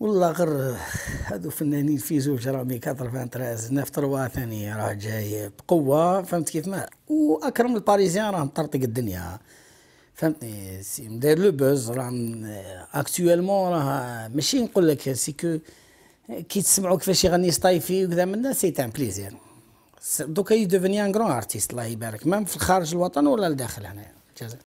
والله غير هذو فنانين في زوج رامي كاطر فانتراز ناف تروا ثاني راه جاي بقوه فهمت كيف ما واكرم الباريزيان راه مطرطق الدنيا فهمتني سي مدير لو بوز راه اكتويلمون راه ماشي نقول لك سي كو كي تسمعوا كيفاش يغني سطايفي وكذا الناس سي ان بليزير دوكا يدوفني ان كرون ارتيست الله يبارك مام في الخارج الوطن ولا لداخل هنا الجزائر